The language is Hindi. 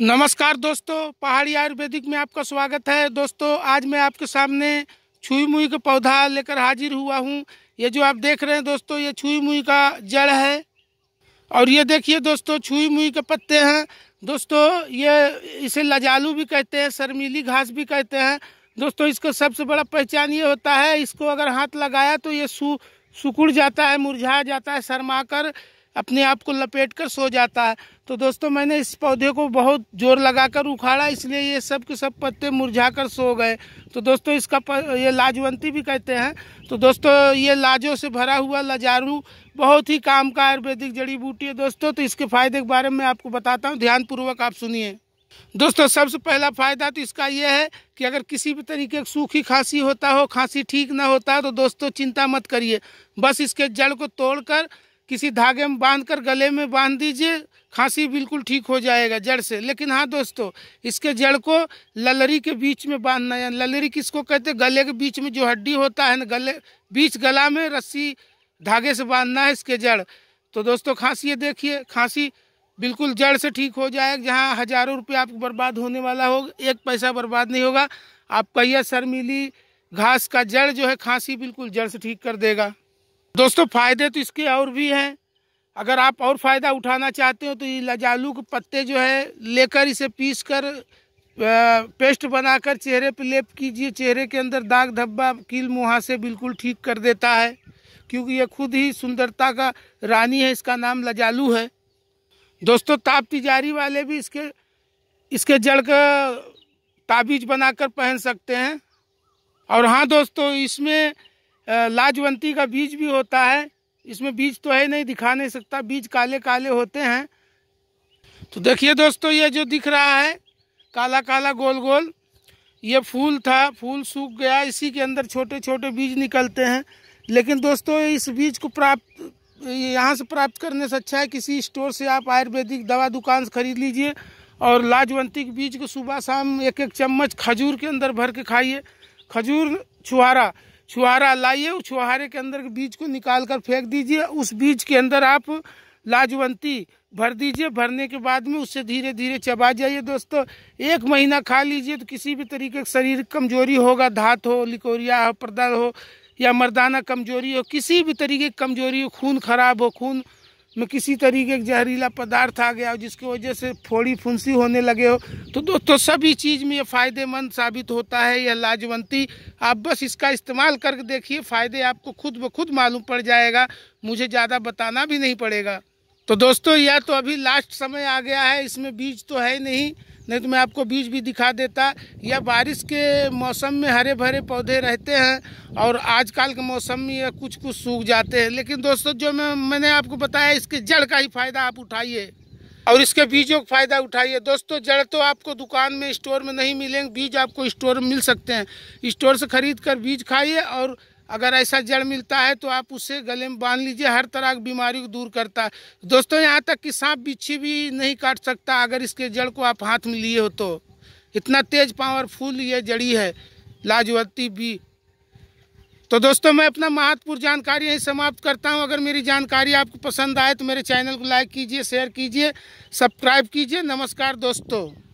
नमस्कार दोस्तों पहाड़ी आयुर्वेदिक में आपका स्वागत है दोस्तों आज मैं आपके सामने छुई मुई का पौधा लेकर हाजिर हुआ हूँ ये जो आप देख रहे हैं दोस्तों ये छुई मुई का जड़ है और ये देखिए दोस्तों छुई मुई के पत्ते हैं दोस्तों ये इसे लजालू भी कहते हैं शर्मीली घास भी कहते हैं दोस्तों इसका सबसे बड़ा पहचान ये होता है इसको अगर हाथ लगाया तो ये सु सुकुड़ जाता है मुरझा जाता है शर्मा कर अपने आप को लपेट कर सो जाता है तो दोस्तों मैंने इस पौधे को बहुत जोर लगाकर उखाड़ा इसलिए ये सब के सब पत्ते मुरझा कर सो गए तो दोस्तों इसका प, ये लाजवंती भी कहते हैं तो दोस्तों ये लाजों से भरा हुआ लजारू बहुत ही काम का आयुर्वेदिक जड़ी बूटी है दोस्तों तो इसके फायदे के बारे में आपको बताता हूँ ध्यानपूर्वक आप सुनिए दोस्तों सबसे पहला फ़ायदा तो इसका यह है कि अगर किसी भी तरीके की सूखी खांसी होता हो खांसी ठीक ना होता तो दोस्तों चिंता मत करिए बस इसके जड़ को तोड़कर किसी धागे में बांध कर गले में बांध दीजिए खांसी बिल्कुल ठीक हो जाएगा जड़ से लेकिन हाँ दोस्तों इसके जड़ को ललरी के बीच में बांधना है ललरी किसको कहते हैं गले के बीच में जो हड्डी होता है ना गले बीच गला में रस्सी धागे से बांधना है इसके जड़ तो दोस्तों खांसी देखिए खांसी बिल्कुल जड़ से ठीक हो जाएगा जहाँ हज़ारों रुपये आपको बर्बाद होने वाला हो एक पैसा बर्बाद नहीं होगा आप कहिए शर्मीली घास का जड़ जो है खांसी बिल्कुल जड़ से ठीक कर देगा दोस्तों फायदे तो इसके और भी हैं अगर आप और फ़ायदा उठाना चाहते हो तो ये लजालू के पत्ते जो है लेकर इसे पीस कर पेस्ट बनाकर चेहरे पर लेप कीजिए चेहरे के अंदर दाग धब्बा कील मुहा से बिल्कुल ठीक कर देता है क्योंकि ये खुद ही सुंदरता का रानी है इसका नाम लजालू है दोस्तों ताप तिजारी वाले भी इसके इसके जड़ का ताबीज बनाकर पहन सकते हैं और हाँ दोस्तों इसमें लाजवंती का बीज भी होता है इसमें बीज तो है नहीं दिखा नहीं सकता बीज काले काले होते हैं तो देखिए दोस्तों ये जो दिख रहा है काला काला गोल गोल ये फूल था फूल सूख गया इसी के अंदर छोटे छोटे बीज निकलते हैं लेकिन दोस्तों इस बीज को प्राप्त यहाँ से प्राप्त करने से अच्छा है किसी स्टोर से आप आयुर्वेदिक दवा दुकान से खरीद लीजिए और लाजवंती के बीज को सुबह शाम एक एक चम्मच खजूर के अंदर भर के खाइए खजूर छुहारा छुहारा लाइए उस छुहारे के अंदर के बीज को निकाल कर फेंक दीजिए उस बीज के अंदर आप लाजवंती भर दीजिए भरने के बाद में उससे धीरे धीरे चबा जाइए दोस्तों एक महीना खा लीजिए तो किसी भी तरीके का शरीर कमजोरी होगा धात हो लिकोरिया हो पर्दा हो या मर्दाना कमजोरी हो किसी भी तरीके की कमजोरी हो खून खराब हो खून में किसी तरीके का जहरीला पदार्थ आ गया हो जिसकी वजह से फोड़ी फुंसी होने लगे हो तो दोस्तों सभी चीज़ में ये फ़ायदेमंद साबित होता है यह लाजवंती आप बस इसका इस्तेमाल करके देखिए फ़ायदे आपको खुद ब खुद मालूम पड़ जाएगा मुझे ज़्यादा बताना भी नहीं पड़ेगा तो दोस्तों यह तो अभी लास्ट समय आ गया है इसमें बीज तो है नहीं नहीं तो मैं आपको बीज भी दिखा देता या बारिश के मौसम में हरे भरे पौधे रहते हैं और आजकल के मौसम में यह कुछ कुछ सूख जाते हैं लेकिन दोस्तों जो मैं मैंने आपको बताया इसके जड़ का ही फ़ायदा आप उठाइए और इसके बीजों का फ़ायदा उठाइए दोस्तों जड़ तो आपको दुकान में स्टोर में नहीं मिलेंगे बीज आपको स्टोर में मिल सकते हैं स्टोर से खरीद कर बीज खाइए और अगर ऐसा जड़ मिलता है तो आप उसे गले में बांध लीजिए हर तरह की बीमारी को दूर करता है दोस्तों यहाँ तक कि सांप बिच्छी भी नहीं काट सकता अगर इसके जड़ को आप हाथ में लिए हो तो इतना तेज पावरफुल ये जड़ी है लाजवती भी तो दोस्तों मैं अपना महत्वपूर्ण जानकारी यहीं समाप्त करता हूँ अगर मेरी जानकारी आपको पसंद आए तो मेरे चैनल को लाइक कीजिए शेयर कीजिए सब्सक्राइब कीजिए नमस्कार दोस्तों